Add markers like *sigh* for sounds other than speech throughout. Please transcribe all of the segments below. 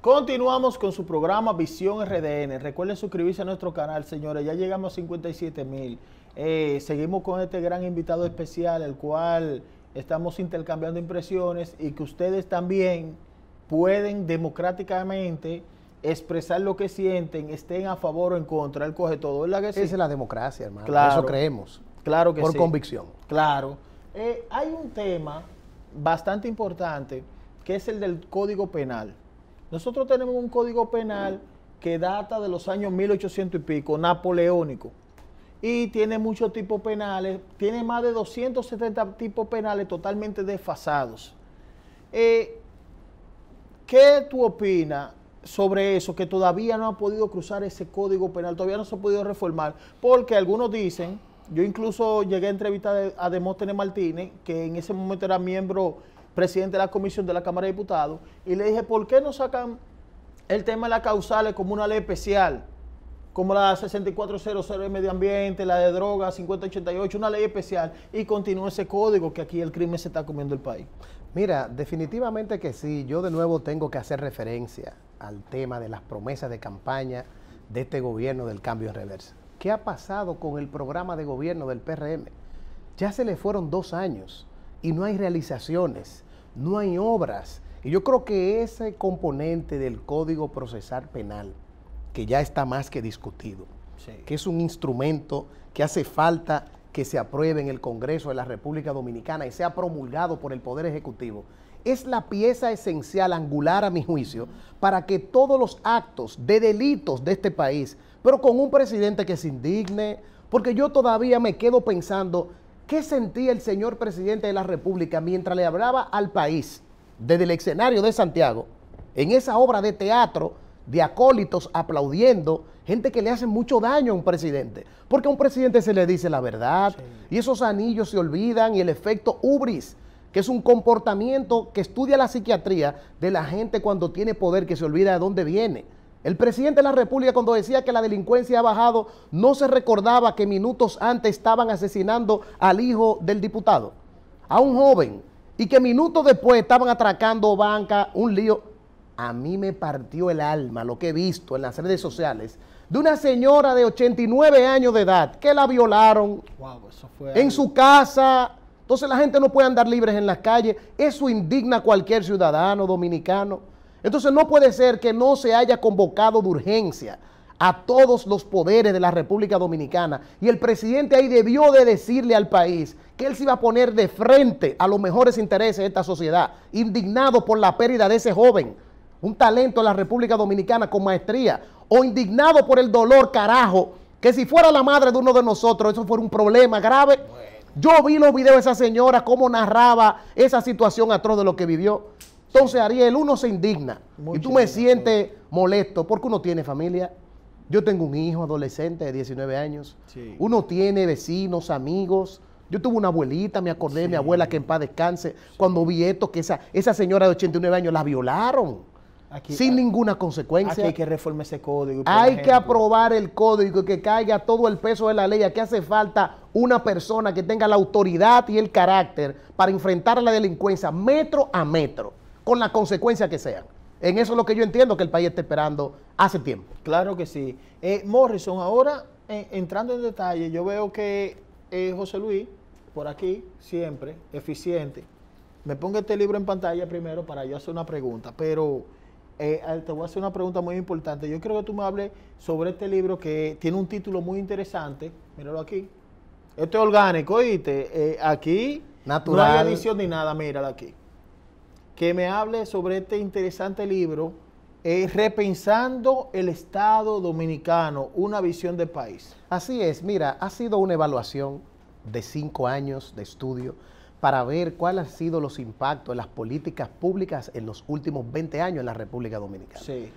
Continuamos con su programa Visión RDN. Recuerden suscribirse a nuestro canal, señores. Ya llegamos a 57 mil. Eh, seguimos con este gran invitado especial, el cual estamos intercambiando impresiones y que ustedes también pueden democráticamente expresar lo que sienten, estén a favor o en contra. Él coge todo. Esa es la democracia, hermano. Eso creemos. Claro que por sí. Por convicción. Claro. Eh, hay un tema bastante importante que es el del Código Penal. Nosotros tenemos un código penal que data de los años 1800 y pico, napoleónico, y tiene muchos tipos penales, tiene más de 270 tipos penales totalmente desfasados. Eh, ¿Qué tú opinas sobre eso, que todavía no ha podido cruzar ese código penal, todavía no se ha podido reformar? Porque algunos dicen, yo incluso llegué a entrevistar a Demóstenes Martínez, que en ese momento era miembro presidente de la Comisión de la Cámara de Diputados, y le dije, ¿por qué no sacan el tema de las causales como una ley especial? como la 6400 de medio ambiente, la de drogas, 5088, una ley especial, y continúa ese código que aquí el crimen se está comiendo el país. Mira, definitivamente que sí, yo de nuevo tengo que hacer referencia al tema de las promesas de campaña de este gobierno del cambio en reversa. ¿Qué ha pasado con el programa de gobierno del PRM? Ya se le fueron dos años y no hay realizaciones, no hay obras. Y yo creo que ese componente del Código Procesal Penal, que ya está más que discutido, que es un instrumento que hace falta que se apruebe en el Congreso de la República Dominicana y sea promulgado por el Poder Ejecutivo, es la pieza esencial, angular a mi juicio, para que todos los actos de delitos de este país, pero con un presidente que se indigne, porque yo todavía me quedo pensando ¿Qué sentía el señor presidente de la República mientras le hablaba al país desde el escenario de Santiago, en esa obra de teatro de acólitos aplaudiendo, gente que le hace mucho daño a un presidente? Porque a un presidente se le dice la verdad y esos anillos se olvidan y el efecto ubris que es un comportamiento que estudia la psiquiatría de la gente cuando tiene poder, que se olvida de dónde viene. El presidente de la República cuando decía que la delincuencia ha bajado, no se recordaba que minutos antes estaban asesinando al hijo del diputado, a un joven, y que minutos después estaban atracando banca, un lío. A mí me partió el alma lo que he visto en las redes sociales de una señora de 89 años de edad que la violaron en su casa. Entonces la gente no puede andar libres en las calles. Eso indigna a cualquier ciudadano dominicano. Entonces no puede ser que no se haya convocado de urgencia a todos los poderes de la República Dominicana y el presidente ahí debió de decirle al país que él se iba a poner de frente a los mejores intereses de esta sociedad, indignado por la pérdida de ese joven, un talento de la República Dominicana con maestría, o indignado por el dolor, carajo, que si fuera la madre de uno de nosotros, eso fuera un problema grave. Yo vi los videos de esa señora, cómo narraba esa situación atroz de lo que vivió. Entonces, Ariel, uno se indigna. y tú me sientes molesto porque uno tiene familia. Yo tengo un hijo adolescente de 19 años. Uno tiene vecinos, amigos. Yo tuve una abuelita, me acordé de mi abuela que en paz descanse. Cuando vi esto, que esa, esa señora de 89 años la violaron. Aquí, sin ninguna consecuencia. Aquí hay que reformar ese código. Hay que aprobar el código y que caiga todo el peso de la ley. Aquí hace falta una persona que tenga la autoridad y el carácter para enfrentar la delincuencia metro a metro con las consecuencias que sean. En eso es lo que yo entiendo que el país está esperando hace tiempo. Claro que sí. Eh, Morrison, ahora eh, entrando en detalle, yo veo que eh, José Luis, por aquí, siempre, eficiente. Me pongo este libro en pantalla primero para yo hacer una pregunta, pero te voy a hacer una pregunta muy importante. Yo creo que tú me hables sobre este libro que tiene un título muy interesante. Míralo aquí. Esto es orgánico, oíste. aquí Natural. no hay edición ni nada, míralo aquí que me hable sobre este interesante libro, eh, Repensando el Estado Dominicano, una visión del país. Así es, mira, ha sido una evaluación de cinco años de estudio para ver cuáles han sido los impactos de las políticas públicas en los últimos 20 años en la República Dominicana. Sí.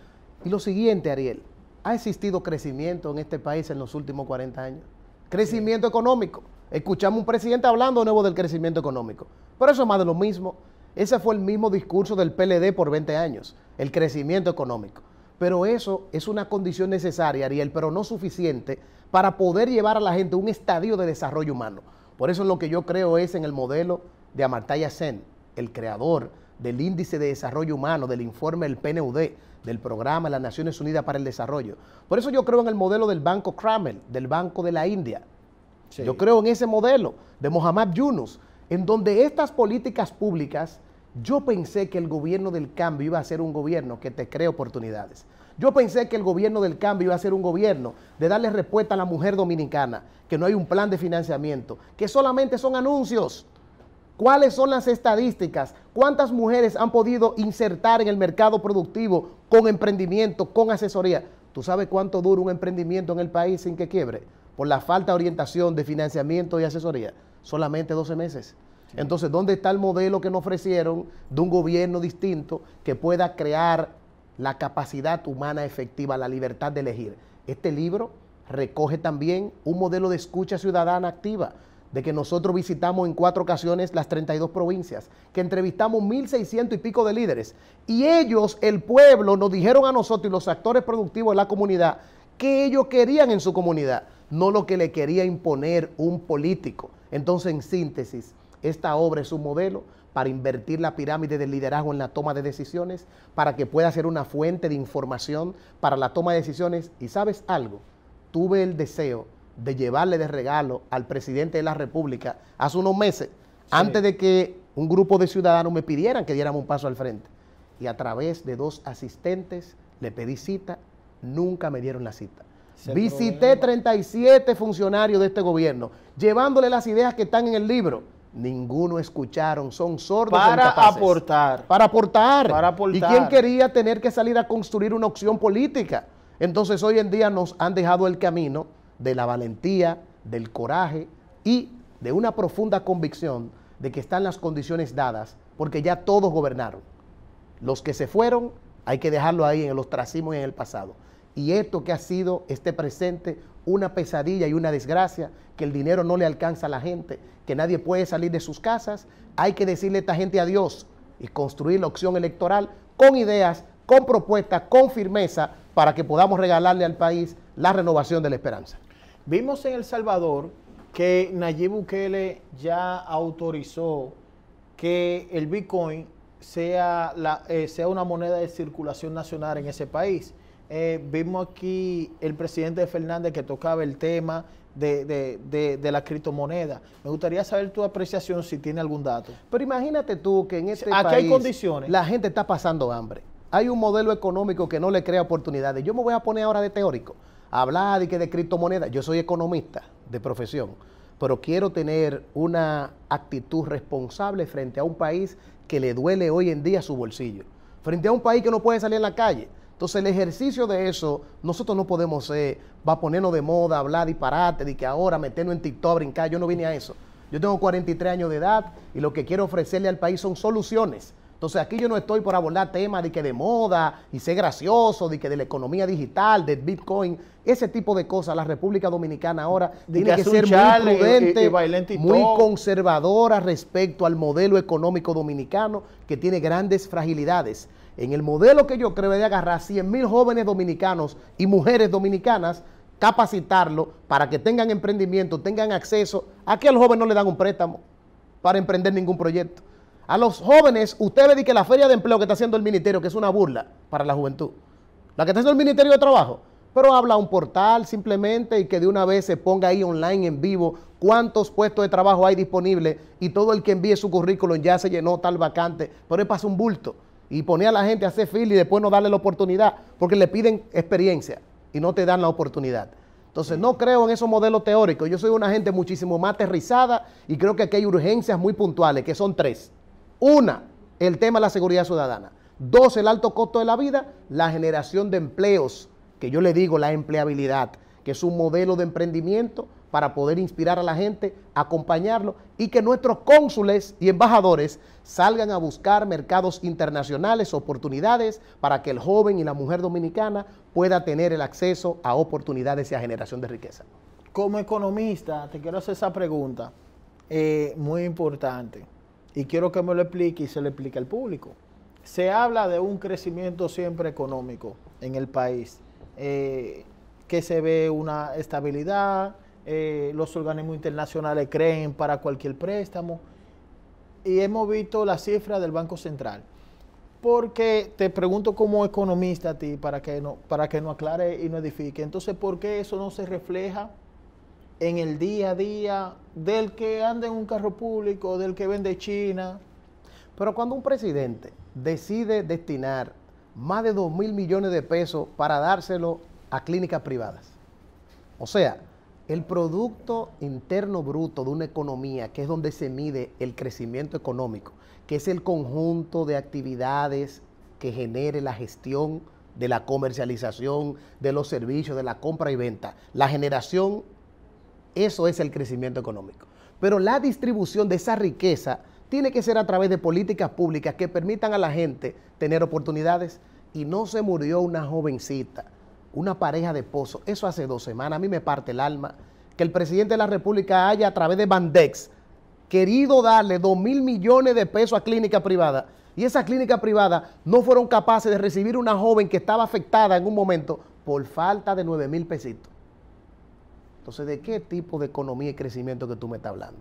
Y lo siguiente, Ariel, ¿ha existido crecimiento en este país en los últimos 40 años? Crecimiento económico. Escuchamos un presidente hablando de nuevo del crecimiento económico, pero eso es más de lo mismo. Ese fue el mismo discurso del PLD por 20 años, el crecimiento económico. Pero eso es una condición necesaria, Ariel, pero no suficiente para poder llevar a la gente a un estadio de desarrollo humano. Por eso lo que yo creo es en el modelo de Amartya Sen, el creador del Índice de Desarrollo Humano, del informe del PNUD, del programa de las Naciones Unidas para el Desarrollo. Por eso yo creo en el modelo del Banco Kramel, del Banco de la India. Yo creo en ese modelo de Mohamed Yunus, en donde estas políticas públicas, yo pensé que el gobierno del cambio iba a ser un gobierno que te cree oportunidades. Yo pensé que el gobierno del cambio iba a ser un gobierno de darle respuesta a la mujer dominicana, que no hay un plan de financiamiento, que solamente son anuncios. ¿Cuáles son las estadísticas? ¿Cuántas mujeres han podido insertar en el mercado productivo con emprendimiento, con asesoría? ¿Tú sabes cuánto dura un emprendimiento en el país sin que quiebre? Por la falta de orientación, de financiamiento y asesoría solamente 12 meses. Entonces, ¿dónde está el modelo que nos ofrecieron de un gobierno distinto que pueda crear la capacidad humana efectiva, la libertad de elegir? Este libro recoge también un modelo de escucha ciudadana activa, de que nosotros visitamos en cuatro ocasiones las 32 provincias, que entrevistamos 1.600 y pico de líderes, y ellos, el pueblo, nos dijeron a nosotros y los actores productivos de la comunidad, que ellos querían en su comunidad, no lo que le quería imponer un político. Entonces, en síntesis, esta obra es un modelo para invertir la pirámide del liderazgo en la toma de decisiones, para que pueda ser una fuente de información para la toma de decisiones. Y sabes algo, tuve el deseo de llevarle de regalo al presidente de la República hace unos meses, antes de que un grupo de ciudadanos me pidieran que diéramos un paso al frente. Y a través de dos asistentes le pedí cita, nunca me dieron la cita. Visité 37 funcionarios de este gobierno llevándole las ideas que están en el libro. Ninguno escucharon, son sordos. E Para aportar. Para aportar. Para aportar. ¿Y quién quería tener que salir a construir una opción política? Entonces hoy en día nos han dejado el camino de la valentía, del coraje y de una profunda convicción de que están las condiciones dadas, porque ya todos gobernaron. Los que se fueron hay que dejarlo ahí en el en el pasado. Y esto que ha sido este presente una pesadilla y una desgracia, que el dinero no le alcanza a la gente, que nadie puede salir de sus casas, hay que decirle a esta gente adiós y construir la opción electoral con ideas, con propuestas, con firmeza, para que podamos regalarle al país la renovación de la esperanza. Vimos en El Salvador que Nayib Bukele ya autorizó que el Bitcoin sea, la, eh, sea una moneda de circulación nacional en ese país. Eh, vimos aquí el presidente Fernández que tocaba el tema de, de, de, de, la criptomoneda. Me gustaría saber tu apreciación si tiene algún dato. Pero imagínate tú que en este país la gente está pasando hambre. Hay un modelo económico que no le crea oportunidades. Yo me voy a poner ahora de teórico, hablar de, que de criptomonedas. Yo soy economista de profesión, pero quiero tener una actitud responsable frente a un país que le duele hoy en día su bolsillo, frente a un país que no puede salir a la calle entonces el ejercicio de eso, nosotros no podemos eh, va a ponernos de moda, hablar disparate, de que ahora meternos en TikTok, brincar, yo no vine a eso. Yo tengo 43 años de edad y lo que quiero ofrecerle al país son soluciones. Entonces aquí yo no estoy por abordar temas de que de moda y ser gracioso, de que de la economía digital, de Bitcoin, ese tipo de cosas. La República Dominicana ahora tiene que, ser muy prudente, muy conservadora respecto al modelo económico dominicano que tiene grandes fragilidades. En el modelo que yo creo de agarrar 100 mil jóvenes dominicanos y mujeres dominicanas, capacitarlos para que tengan emprendimiento, tengan acceso. Aquí a los jóvenes no le dan un préstamo para emprender ningún proyecto. A los jóvenes, usted le dice que la feria de empleo que está haciendo el ministerio, que es una burla para la juventud, la que está haciendo el ministerio de trabajo, pero habla un portal simplemente y que de una vez se ponga ahí online en vivo cuántos puestos de trabajo hay disponibles y todo el que envíe su currículum ya se llenó tal vacante, pero es pasa un bulto y poner a la gente a hacer fila y después no darle la oportunidad, porque le piden experiencia y no te dan la oportunidad. Entonces, no creo en esos modelos teóricos. Yo soy una gente muchísimo más aterrizada y creo que aquí hay urgencias muy puntuales, que son tres. Una, el tema de la seguridad ciudadana. Dos, el alto costo de la vida, la generación de empleos, que yo le digo la empleabilidad, que es un modelo de emprendimiento para poder inspirar a la gente, acompañarlo y que nuestros cónsules y embajadores salgan a buscar mercados internacionales, oportunidades para que el joven y la mujer dominicana pueda tener el acceso a oportunidades y a generación de riqueza. Como economista, te quiero hacer esa pregunta, eh, muy importante, y quiero que me lo explique y se lo explique al público. Se habla de un crecimiento siempre económico en el país, eh, que se ve una estabilidad, eh, los organismos internacionales creen para cualquier préstamo. Y hemos visto la cifra del Banco Central. Porque te pregunto como economista a ti para que no, para que no aclare y no edifique. Entonces, ¿por qué eso no se refleja en el día a día del que anda en un carro público, del que vende China? Pero cuando un presidente decide destinar más de 2 mil millones de pesos para dárselo a clínicas privadas, o sea, el Producto Interno Bruto de una economía, que es donde se mide el crecimiento económico, que es el conjunto de actividades que genere la gestión de la comercialización, de los servicios, de la compra y venta, la generación, eso es el crecimiento económico. Pero la distribución de esa riqueza tiene que ser a través de políticas públicas que permitan a la gente tener oportunidades. Y no se murió una jovencita una pareja de pozo, eso hace dos semanas, a mí me parte el alma, que el presidente de la República haya a través de Bandex querido darle 2 mil millones de pesos a clínica privada. Y esas clínicas privadas no fueron capaces de recibir una joven que estaba afectada en un momento por falta de 9 mil pesitos. Entonces, ¿de qué tipo de economía y crecimiento que tú me estás hablando?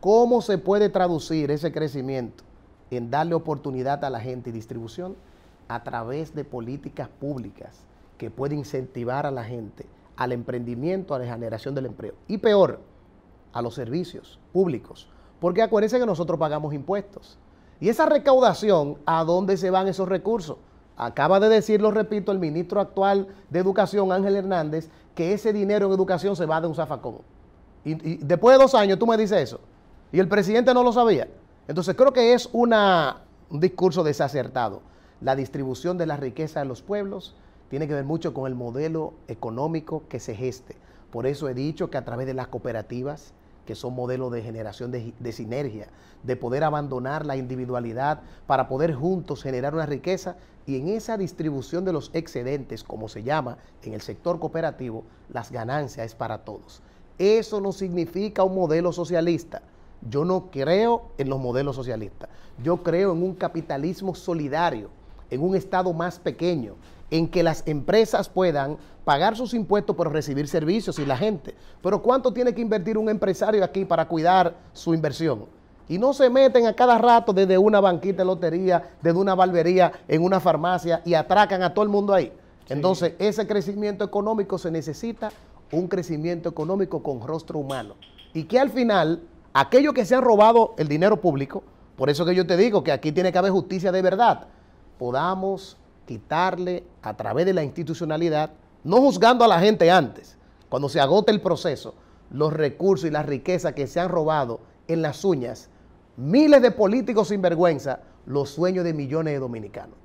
¿Cómo se puede traducir ese crecimiento en darle oportunidad a la gente y distribución? A través de políticas públicas que puede incentivar a la gente al emprendimiento, a la generación del empleo. Y peor, a los servicios públicos. Porque acuérdense que nosotros pagamos impuestos. Y esa recaudación, ¿a dónde se van esos recursos? Acaba de decirlo, repito, el ministro actual de Educación, Ángel Hernández, que ese dinero en educación se va de un zafacón. Y, después de dos años tú me dices eso. Y el presidente no lo sabía. Entonces creo que es un discurso desacertado. La distribución de la riqueza de los pueblos tiene que ver mucho con el modelo económico que se geste. Por eso he dicho que a través de las cooperativas, que son modelos de generación de, sinergia, de poder abandonar la individualidad para poder juntos generar una riqueza y en esa distribución de los excedentes, como se llama en el sector cooperativo, las ganancias es para todos. Eso no significa un modelo socialista. Yo no creo en los modelos socialistas. Yo creo en un capitalismo solidario, en un Estado más pequeño, en que las empresas puedan pagar sus impuestos por recibir servicios y la gente. Pero ¿cuánto tiene que invertir un empresario aquí para cuidar su inversión? Y no se meten a cada rato desde una banquita de lotería, desde una barbería, en una farmacia y atracan a todo el mundo ahí. Entonces, ese crecimiento económico se necesita un crecimiento económico con rostro humano. Y que al final, aquellos que se han robado el dinero público, por eso que yo te digo que aquí tiene que haber justicia de verdad, podamos quitarle a través de la institucionalidad, no juzgando a la gente antes, cuando se agote el proceso, los recursos y las riquezas que se han robado en las uñas, miles de políticos sin vergüenza, los sueños de millones de dominicanos.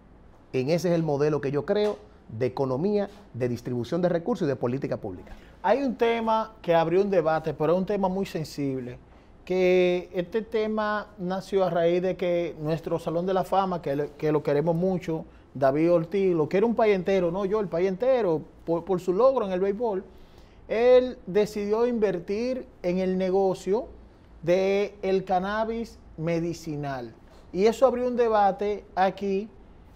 En ese es el modelo que yo creo de economía, de distribución de recursos y de política pública. Hay un tema que abrió un debate, pero es un tema muy sensible que este tema nació a raíz de que nuestro Salón de la Fama, que, lo queremos mucho, David Ortiz, lo que era un país entero, no yo, el país entero, por, su logro en el béisbol, él decidió invertir en el negocio del el cannabis medicinal. Y eso abrió un debate aquí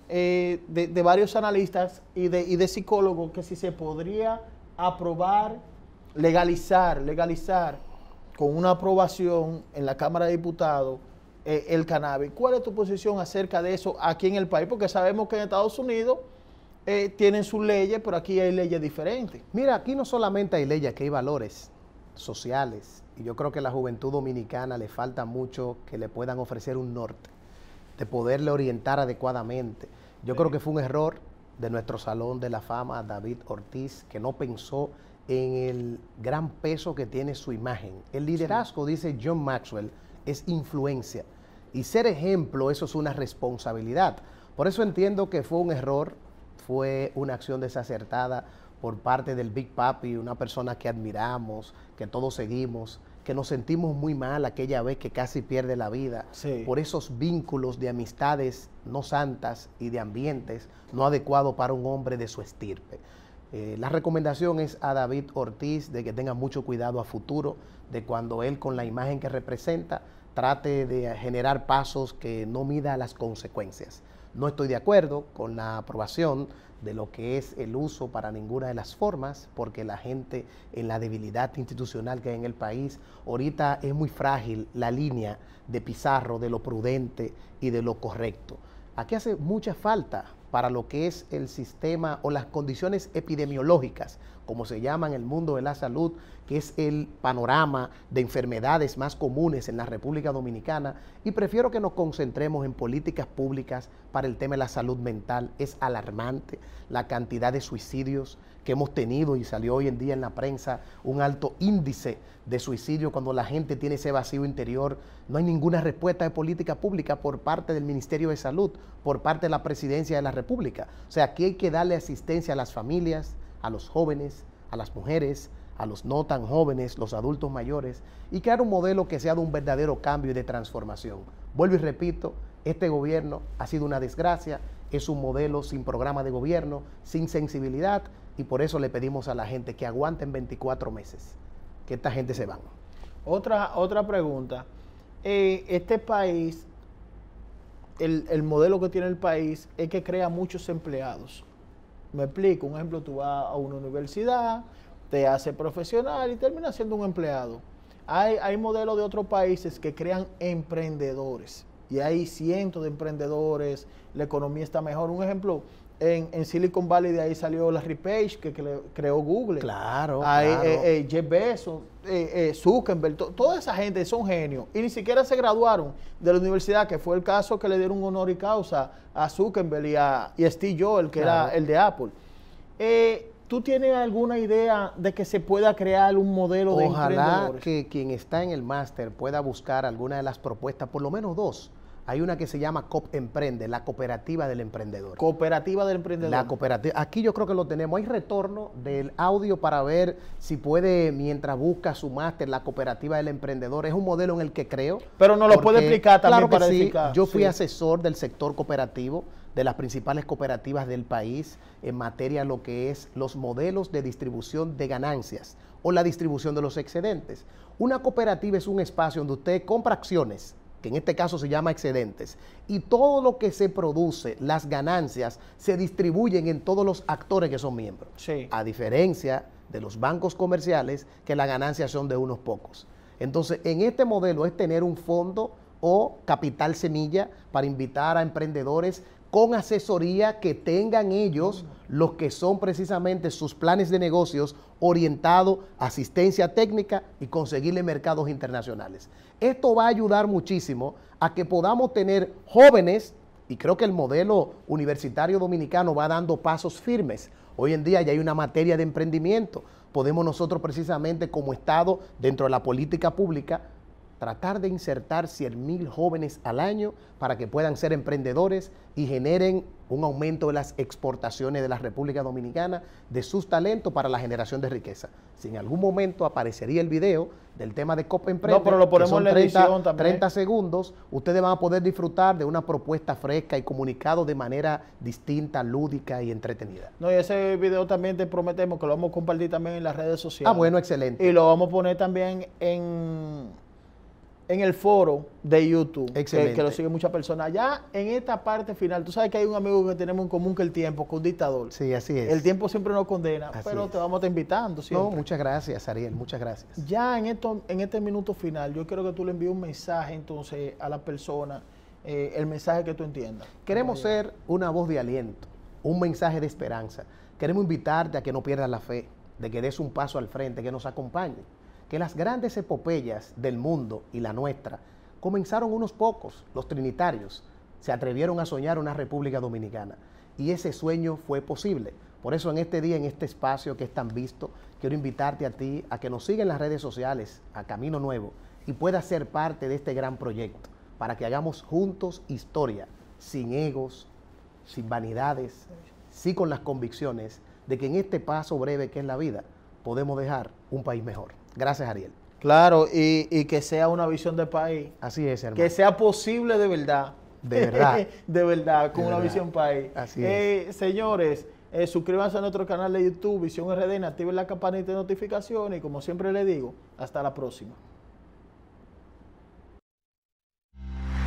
eh, de, varios analistas y de, y de psicólogos que si se podría aprobar, legalizar, legalizar con una aprobación en la Cámara de Diputados eh, el cannabis. ¿Cuál es tu posición acerca de eso aquí en el país? Porque sabemos que en Estados Unidos eh, tienen sus leyes, pero aquí hay leyes diferentes. Mira, aquí no solamente hay leyes, aquí hay valores sociales. Y yo creo que a la juventud dominicana le falta mucho que le puedan ofrecer un norte, de poderle orientar adecuadamente. Yo creo que fue un error de nuestro Salón de la Fama, David Ortiz, que no pensó en el gran peso que tiene su imagen. El liderazgo, dice John Maxwell, es influencia. Y ser ejemplo, eso es una responsabilidad. Por eso entiendo que fue un error, fue una acción desacertada por parte del Big Papi, una persona que admiramos, que todos seguimos, que nos sentimos muy mal aquella vez que casi pierde la vida, por esos vínculos de amistades no santas y de ambientes no adecuados para un hombre de su estirpe. Eh, la recomendación es a David Ortiz de que tenga mucho cuidado a futuro, de cuando él con la imagen que representa trate de generar pasos que no mida las consecuencias. No estoy de acuerdo con la aprobación de lo que es el uso para ninguna de las formas, porque la gente en la debilidad institucional que hay en el país, ahorita es muy frágil la línea de Pizarro, de lo prudente y de lo correcto. Aquí hace mucha falta para lo que es el sistema o las condiciones epidemiológicas como se llama en el mundo de la salud, que es el panorama de enfermedades más comunes en la República Dominicana, y prefiero que nos concentremos en políticas públicas para el tema de la salud mental. Es alarmante la cantidad de suicidios que hemos tenido y salió hoy en día en la prensa un alto índice de suicidio cuando la gente tiene ese vacío interior. No hay ninguna respuesta de política pública por parte del Ministerio de Salud, por parte de la Presidencia de la República. O sea, aquí hay que darle asistencia a las familias, a los jóvenes, a las mujeres, a los no tan jóvenes, los adultos mayores, y crear un modelo que sea de un verdadero cambio y de transformación. Vuelvo y repito, este gobierno ha sido una desgracia, es un modelo sin programa de gobierno, sin sensibilidad, y por eso le pedimos a la gente que aguanten 24 meses, que esta gente se va. Otra, otra pregunta. Eh, este país, el, el modelo que tiene el país es que crea muchos empleados me explico, un ejemplo, tú vas a una universidad, te hace profesional y terminas siendo un empleado. Hay, hay modelos de otros países que crean emprendedores y hay cientos de emprendedores, la economía está mejor. Un ejemplo, en, Silicon Valley, de ahí salió Larry Page, que, creó Google. Claro. Ahí, eh, eh, Jeff Bezos, eh, eh, Zuckerberg, toda esa gente son genios. Y ni siquiera se graduaron de la universidad, que fue el caso que le dieron honor y causa a Zuckerberg y a, Steve Jobs, que era el de Apple. ¿Tú tienes alguna idea de que se pueda crear un modelo de de Ojalá que quien está en el máster pueda buscar alguna de las propuestas, por lo menos dos, hay una que se llama COP Emprende, la cooperativa del emprendedor. Cooperativa del emprendedor. La cooperativa. Aquí yo creo que lo tenemos. Hay retorno del audio para ver si puede, mientras busca su máster, la cooperativa del emprendedor. Es un modelo en el que creo. Pero no lo puede explicar también para explicar. Yo fui asesor del sector cooperativo de las principales cooperativas del país en materia de lo que es los modelos de distribución de ganancias o la distribución de los excedentes. Una cooperativa es un espacio donde usted compra acciones que en este caso se llama excedentes, y todo lo que se produce, las ganancias, se distribuyen en todos los actores que son miembros. A diferencia de los bancos comerciales, que las ganancias son de unos pocos. Entonces, en este modelo es tener un fondo o capital semilla para invitar a emprendedores con asesoría que tengan ellos, los que son precisamente sus planes de negocios orientado a asistencia técnica y conseguirle mercados internacionales. Esto va a ayudar muchísimo a que podamos tener jóvenes, y creo que el modelo universitario dominicano va dando pasos firmes. Hoy en día ya hay una materia de emprendimiento. Podemos nosotros precisamente como Estado, dentro de la política pública, tratar de insertar 100 mil jóvenes al año para que puedan ser emprendedores y generen un aumento de las exportaciones de la República Dominicana, de sus talentos para la generación de riqueza. Si en algún momento aparecería el video del tema de Copa Emprende, pero lo ponemos en 30, 30 segundos, ustedes van a poder disfrutar de una propuesta fresca y comunicado de manera distinta, lúdica y entretenida. No, y ese video también te prometemos que lo vamos a compartir también en las redes sociales. Ah, bueno, excelente. Y lo vamos a poner también en en el foro de YouTube, que, lo sigue muchas personas. Ya en esta parte final, tú sabes que hay un amigo que tenemos en común que el tiempo, que un dictador. Sí, así es. El tiempo siempre nos condena, pero te vamos a invitando. Siempre. muchas gracias, Ariel, muchas gracias. Ya en, esto, en este minuto final, yo quiero que tú le envíes un mensaje entonces a la persona, eh, el mensaje que tú entiendas. Queremos ser una voz de aliento, un mensaje de esperanza. Queremos invitarte a que no pierdas la fe, de que des un paso al frente, que nos acompañe que las grandes epopeyas del mundo y la nuestra comenzaron unos pocos, los trinitarios, se atrevieron a soñar una República Dominicana. Y ese sueño fue posible. Por eso en este día, en este espacio que es tan visto, quiero invitarte a ti a que nos sigas en las redes sociales, a Camino Nuevo, y puedas ser parte de este gran proyecto, para que hagamos juntos historia, sin egos, sin vanidades, sí con las convicciones de que en este paso breve que es la vida, podemos dejar un país mejor. Gracias, Ariel. Claro, y, que sea una visión de país. Así es, hermano. Que sea posible de verdad. De verdad. *laughs* de verdad, con una visión país. Así eh, es. Señores, eh, suscríbanse a nuestro canal de YouTube, Visión RDN, activen la campanita de notificaciones y como siempre les digo, hasta la próxima.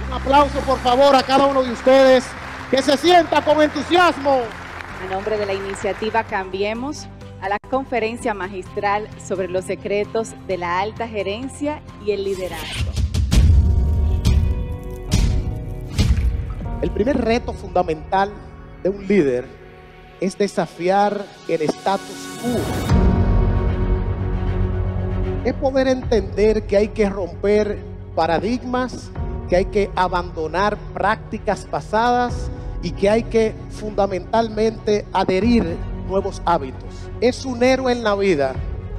Un aplauso por favor a cada uno de ustedes que se sienta con entusiasmo. En nombre de la iniciativa Cambiemos, a la conferencia magistral sobre los secretos de la alta gerencia y el liderazgo. El primer reto fundamental de un líder es desafiar el status quo. Es poder entender que hay que romper paradigmas, que hay que abandonar prácticas pasadas y que hay que fundamentalmente adherir nuevos hábitos es un héroe en la vida,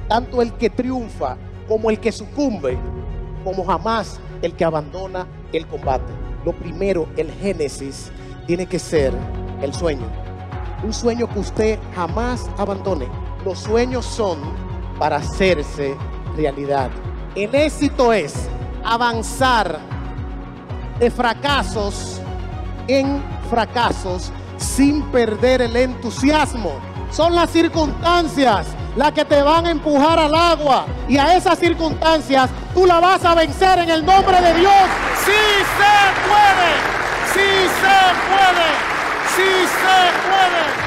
tanto el que triunfa como el que sucumbe, como jamás el que abandona el combate. Lo primero, el génesis, tiene que ser el sueño. Un sueño que usted jamás abandone. Los sueños son para hacerse realidad. El éxito es avanzar de fracasos en fracasos sin perder el entusiasmo son las circunstancias las que te van a empujar al agua. Y a esas circunstancias tú la vas a vencer en el nombre de Dios. Sí se puede, sí se puede, sí se puede.